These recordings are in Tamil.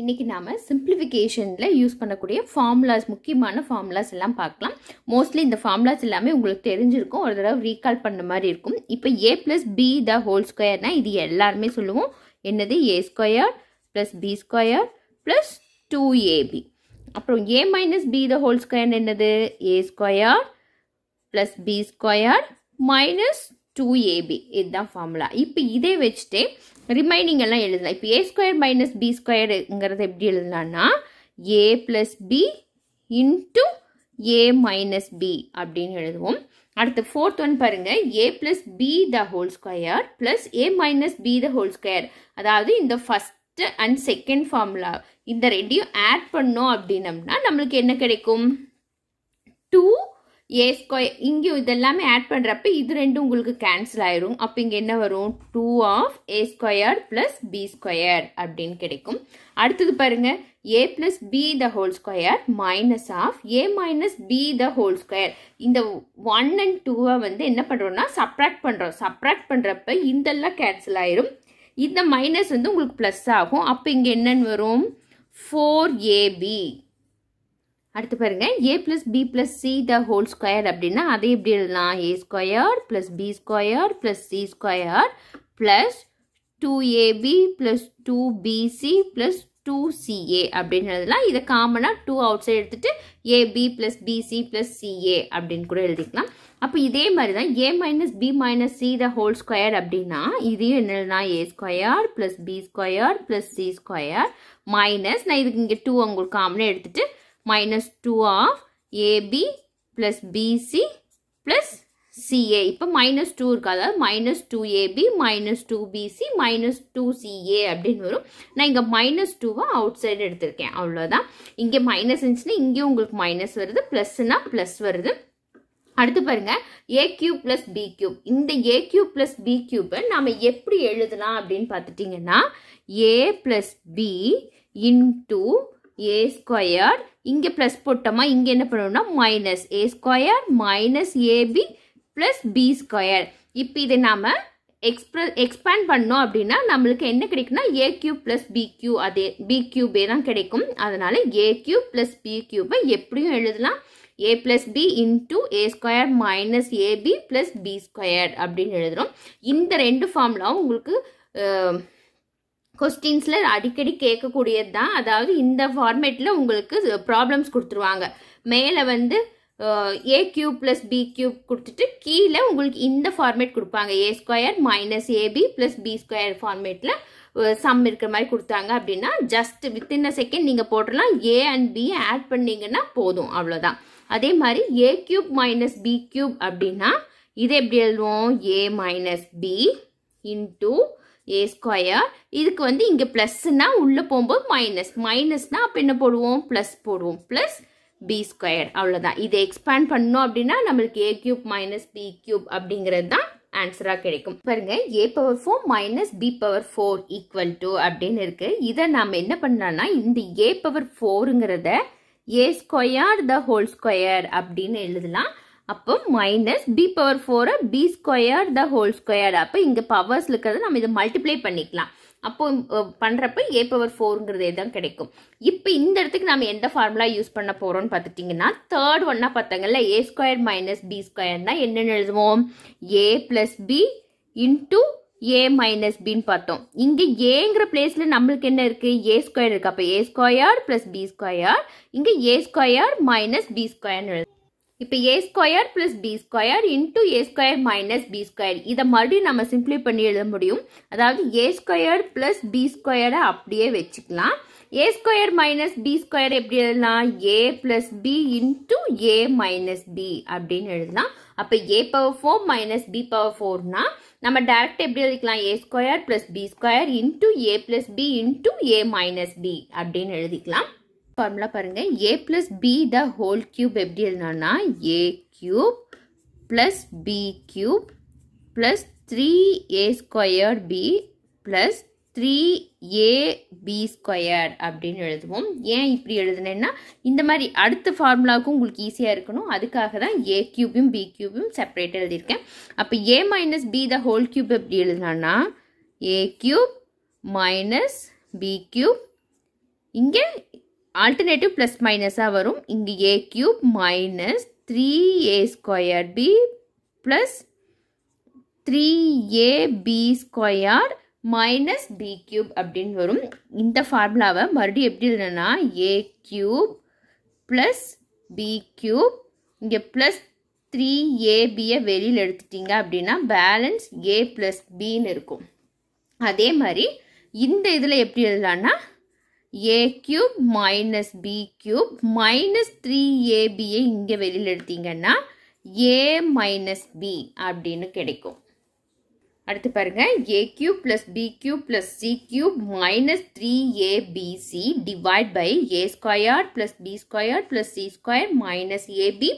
இன்றைக்கி நாம் சிம்பிளிஃபிகேஷனில் யூஸ் பண்ணக்கூடிய ஃபார்முலாஸ் முக்கியமான ஃபார்முலாஸ் எல்லாம் பார்க்கலாம் மோஸ்ட்லி இந்த ஃபார்முலாஸ் எல்லாமே உங்களுக்கு தெரிஞ்சிருக்கும் ஒரு தடவை ரீகால் பண்ண மாதிரி இருக்கும் இப்போ A plus B the whole ஸ்கொயர்னால் இது எல்லாருமே சொல்லுவோம் என்னது A square plus B square plus two AB அப்புறம் A minus B the whole square என்னது A square plus B square minus two AB இதுதான் ஃபார்முலா இப்போ இதே வச்சுட்டு ரிமைனிங் எல்லாம் எழுதலாம் இப்போ ஏ ஸ்கொயர் மைனஸ் பி ஸ்கொயருங்கிறத எப்படி எழுதலான்னா A plus B into A minus B அப்படின்னு எழுதுவோம் அடுத்து ஃபோர்த் ஒன் பாருங்கள் A plus B the whole square plus A minus B the whole square அதாவது இந்த ஃபஸ்ட்டு அண்ட் செகண்ட் ஃபார்முலா இந்த ரெண்டையும் ஆட் பண்ணோம் அப்படின்னம்னா நம்மளுக்கு என்ன கிடைக்கும் டூ ஏ ஸ்கொயர் இங்கேயும் இதெல்லாமே ஆட் பண்ணுறப்ப இது ரெண்டும் உங்களுக்கு கேன்சல் ஆயிரும் அப்போ இங்கே என்ன வரும் two of A square plus B square அப்படின்னு கிடைக்கும் அடுத்தது பாருங்கள் A plus B the whole square minus of A minus B the whole square இந்த ஒன் அண்ட் டூவை வந்து என்ன பண்ணுறோம்னா subtract பண்ணுறோம் subtract பண்ணுறப்ப இதெல்லாம் கேன்சல் ஆயிரும் இந்த மைனஸ் வந்து உங்களுக்கு ப்ளஸ் ஆகும் அப்போ இங்கே என்னன்னு வரும் ஃபோர் ஏபி அடுத்து பாருங்கள் A plus B plus C the whole square அப்படின்னா அதை எப்படி எழுதலாம் A square plus B square plus C square plus two AB plus two BC plus two CA அப்படின்னு எழுதலாம் இதை காமனாக டூ அவுட் சைடு எடுத்துகிட்டு AB plus BC plus CA அப்படின்னு கூட எழுதிக்கலாம் அப்போ இதே மாதிரி தான் A minus B minus C the whole square அப்படின்னா இதையும் என்னன்னா A square plus B square plus C square minus நான் இதுக்கு இங்கே டூ உங்களுக்கு காமனாக எடுத்துகிட்டு minus 2 of AB plus BC plus CA. இப்பு minus 2 இருக்காதா, minus 2 AB minus 2 BC minus 2 CA அப்படின் வரும் நான் இங்க minus 2 வா outside எடுத்திருக்கேன் அவ்வளோதான் இங்க minus இருந்துச்சுன்னா இங்க உங்களுக்கு minus வருது plus ப்ளஸ்னா plus வருது அடுத்து பருங்க, a cube plus b cube. இந்த a cube plus b cube நாம் எப்படி எழுதலாம் அப்படின்னு பார்த்துட்டிங்கன்னா a plus b into A square இங்கே ப்ளஸ் போட்டோமா இங்கே என்ன பண்ணணும்னா minus A square minus AB plus B square இப்போ இதை நாம் எக்ஸ்ப்ர எக்ஸ்பேண்ட் பண்ணோம் அப்படின்னா நம்மளுக்கு என்ன கிடைக்குன்னா ஏ கியூப் ப்ளஸ் பி கியூ அதே பி கியூபே தான் கிடைக்கும் அதனால் ஏ கியூப் ப்ளஸ் பி கியூபை எப்படியும் எழுதலாம் A plus B into A square minus AB plus B square அப்படின்னு எழுதுகிறோம் இந்த ரெண்டு ஃபார்ம்லாம் உங்களுக்கு கொஸ்டின்ஸில் அடிக்கடி கேட்கக்கூடியது தான் அதாவது இந்த ஃபார்மேட்டில் உங்களுக்கு ப்ராப்ளம்ஸ் கொடுத்துருவாங்க மேலே வந்து A cube plus B cube கொடுத்துட்டு கீழே உங்களுக்கு இந்த ஃபார்மேட் கொடுப்பாங்க A square minus AB plus B square ஃபார்மேட்டில் சம் இருக்கிற மாதிரி கொடுத்தாங்க அப்படின்னா ஜஸ்ட் வித்தின் அ செகண்ட் நீங்கள் போட்டுடலாம் ஏ அண்ட் பி ஆட் பண்ணிங்கன்னா போதும் அவ்வளோதான் அதே மாதிரி A cube minus B cube அப்படின்னா இது எப்படி எழுதுவோம் A minus B into A square இதுக்கு வந்து இங்கே ப்ளஸ்னா உள்ளே போகும்போது மைனஸ் மைனஸ்னால் அப்போ என்ன போடுவோம் ப்ளஸ் போடுவோம் ப்ளஸ் பி ஸ்கொயர் அவ்வளோதான் இதை எக்ஸ்பேண்ட் பண்ணோம் அப்படின்னா நம்மளுக்கு A cube minus B cube அப்படிங்கிறது தான் ஆன்சராக கிடைக்கும் பாருங்கள் A power four minus B power four equal to அப்படின்னு இருக்குது இதை நாம் என்ன பண்ணலாம்னா இந்த ஏ பவர் ஃபோருங்கிறத A square the whole square அப்படின்னு எழுதலாம் அப்போ மைனஸ் பி பவர் ஃபோரை B square the whole square அப்போ இங்கே பவர்ஸ் இருக்கிறத நம்ம இதை மல்டிப்ளை பண்ணிக்கலாம் அப்போ பண்ணுறப்ப ஏ பவர் ஃபோருங்கிறதே தான் கிடைக்கும் இப்போ இந்த இடத்துக்கு நம்ம எந்த ஃபார்முலா யூஸ் பண்ண போகிறோம்னு பார்த்துட்டிங்கன்னா தேர்ட் ஒன்னாக பார்த்தாங்கல்ல ஏ ஸ்கொயர் மைனஸ் பி ஸ்கொயர்னா என்னென்னு எழுதுவோம் A plus B into A minus பின்னு பார்த்தோம் இங்கே ஏங்கிற பிளேஸில் நம்மளுக்கு என்ன இருக்குது ஏ ஸ்கொயர் இருக்குது அப்போ A square plus B square இங்கே ஏ ஸ்கொயர் மைனஸ் பி ஸ்கொயர்னு எழுது இப்போ A square plus B square into A square minus B square இதை மறுபடியும் நம்ம சிம்ப்ளை பண்ணி எழுத முடியும் அதாவது ஏ ஸ்கொயர் ப்ளஸ் பி ஸ்கொயரை அப்படியே வச்சுக்கலாம் A square minus B square எப்படி எழுதலாம் A plus B into A minus B அப்படின்னு எழுதலாம் அப்போ A power four minus B power ஃபோர்னா நம்ம டேரெக்ட் எப்படி எழுதிக்கலாம் A square plus B square into A plus B into A minus B அப்படின்னு எழுதிக்கலாம் ஃபார்முலா பாருங்கள் A plus B the whole cube எப்படி எழுதணும்னா A cube plus B cube plus three A square B plus three A B square அப்படின்னு எழுதுவோம் ஏன் இப்படி எழுதுனேன்னா இந்த மாதிரி அடுத்த ஃபார்முலாவுக்கும் உங்களுக்கு ஈஸியாக இருக்கணும் அதுக்காக தான் ஏ கியூபும் பி கியூபும் செப்பரேட் எழுதியிருக்கேன் அப்போ A minus B the whole cube எப்படி எழுதுனான்னா A cube minus B cube இங்கே ஆல்டர்னேட்டிவ் ப்ளஸ் மைனஸாக வரும் இங்கே A cube minus three A square B plus three A B square minus B cube அப்படின்னு வரும் இந்த ஃபார்முலாவை மறுபடியும் எப்படி எழுதுனா A cube plus B cube இங்கே ப்ளஸ் த்ரீ ஏபியை வெளியில் எடுத்துட்டிங்க அப்படின்னா பேலன்ஸ் ஏ ப்ளஸ் பின்னு இருக்கும் அதே மாதிரி இந்த இதில் எப்படி எழுதலான்னா A cube minus B cube minus three ஏபியை இங்கே வெளியில் எடுத்தீங்கன்னா ஏ மைனஸ் பி அப்படின்னு கிடைக்கும் அடுத்து பாருங்கள் A cube plus B cube plus C cube minus three ABC divide by A square plus B square plus C square minus AB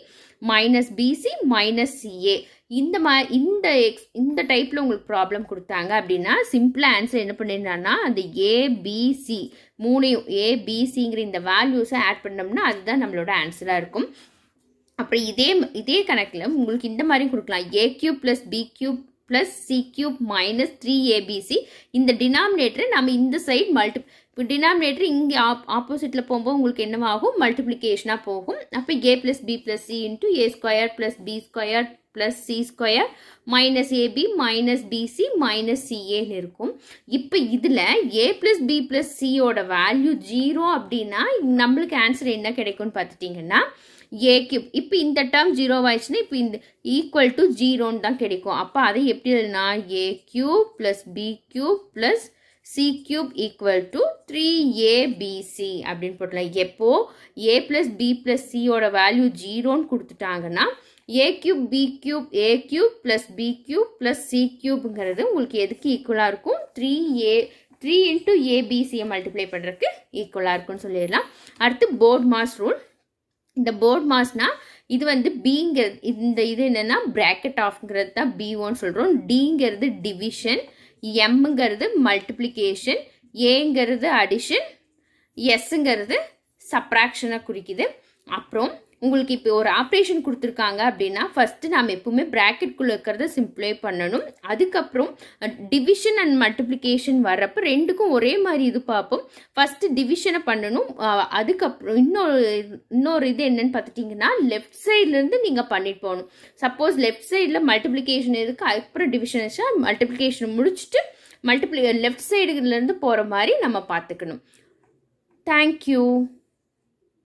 minus BC minus CA இந்த மா இந்த எக்ஸ் இந்த டைப்பில் உங்களுக்கு ப்ராப்ளம் கொடுத்தாங்க அப்படின்னா சிம்பிளாக ஆன்சர் என்ன பண்ணிடுறான்னா அந்த ஏபிசி மூணையும் ஏபிசிங்கிற இந்த வேல்யூஸை ஆட் பண்ணோம்னா அதுதான் நம்மளோட ஆன்சராக இருக்கும் அப்புறம் இதே இதே கணக்கில் உங்களுக்கு இந்த மாதிரியும் கொடுக்கலாம் A cube plus B cube plus C cube minus three ABC இந்த டினாமினேட்டரை நம்ம இந்த சைடு மல்டி இப்போ டினாமினேட்டர் இங்கே ஆப் ஆப்போசிட்டில் போகும்போது உங்களுக்கு என்னவாகும் மல்டிப்ளிகேஷனாக போகும் அப்போ A plus B plus C into A square plus B square plus C square minus AB minus BC minus சிஏன்னு இருக்கும் இப்போ இதில் ஏ ப்ளஸ் பி ப்ளஸ் சியோட வேல்யூ ஜீரோ அப்படின்னா நம்மளுக்கு ஆன்சர் என்ன கிடைக்கும்னு பார்த்துட்டிங்கன்னா ஏ கியூப் இப்போ இந்த டேர்ம் ஜீரோ ஆயிடுச்சுன்னா இப்போ இந்த ஈக்குவல் டு ஜீரோன்னு தான் கிடைக்கும் அப்போ அதை எப்படி எழுதுனா A cube plus B cube plus C cube equal to three ABC அப்படின்னு போட்டலாம் எப்போ ஏ ப்ளஸ் பி ப்ளஸ் சியோட வேல்யூ ஜீரோன்னு கொடுத்துட்டாங்கன்னா A cube B cube A cube plus B cube plus C கியூப்ங்கிறது உங்களுக்கு எதுக்கு ஈக்குவலாக இருக்கும் த்ரீ ஏ த்ரீ இன்ட்டு ஏபிசியை மல்டிப்ளை பண்ணுறதுக்கு ஈக்குவலாக இருக்கும்னு சொல்லிடலாம் அடுத்து போர்ட் மாஸ் ரூல் இந்த போர்ட் மாஸ்னால் இது வந்து பிங்கிறது இந்த இது என்னென்னா பிராக்கெட் ஆஃப்ங்கிறது தான் பி சொல்கிறோம் டிங்கிறது டிவிஷன் எம்ங்கிறது மல்டிப்ளிகேஷன் ஏங்கிறது அடிஷன் எஸ்ங்கிறது சப்ராக்ஷனை குறிக்குது அப்புறம் உங்களுக்கு இப்போ ஒரு ஆப்ரேஷன் கொடுத்துருக்காங்க அப்படின்னா ஃபஸ்ட்டு நாம் எப்பவுமே ப்ராக்கெட்குள்ளே இருக்கிறத சிம்பிளே பண்ணணும் அதுக்கப்புறம் டிவிஷன் அண்ட் மல்டிப்ளிகேஷன் வர்றப்ப ரெண்டுக்கும் ஒரே மாதிரி இது பார்ப்போம் ஃபஸ்ட்டு டிவிஷனை பண்ணணும் அதுக்கப்புறம் இன்னொரு இன்னொரு இது என்னன்னு பார்த்துட்டிங்கன்னா லெஃப்ட் சைட்லேருந்து நீங்கள் பண்ணிட்டு போகணும் சப்போஸ் லெஃப்ட் சைடில் மல்டிப்ளிகேஷன் இருக்குது அதுக்கப்புறம் டிவிஷன் வச்சா மல்டிப்ளிகேஷன் முடிச்சுட்டு மல்டிப்ளி லெஃப்ட் சைடுலேருந்து போகிற மாதிரி நம்ம பார்த்துக்கணும் தேங்க்யூ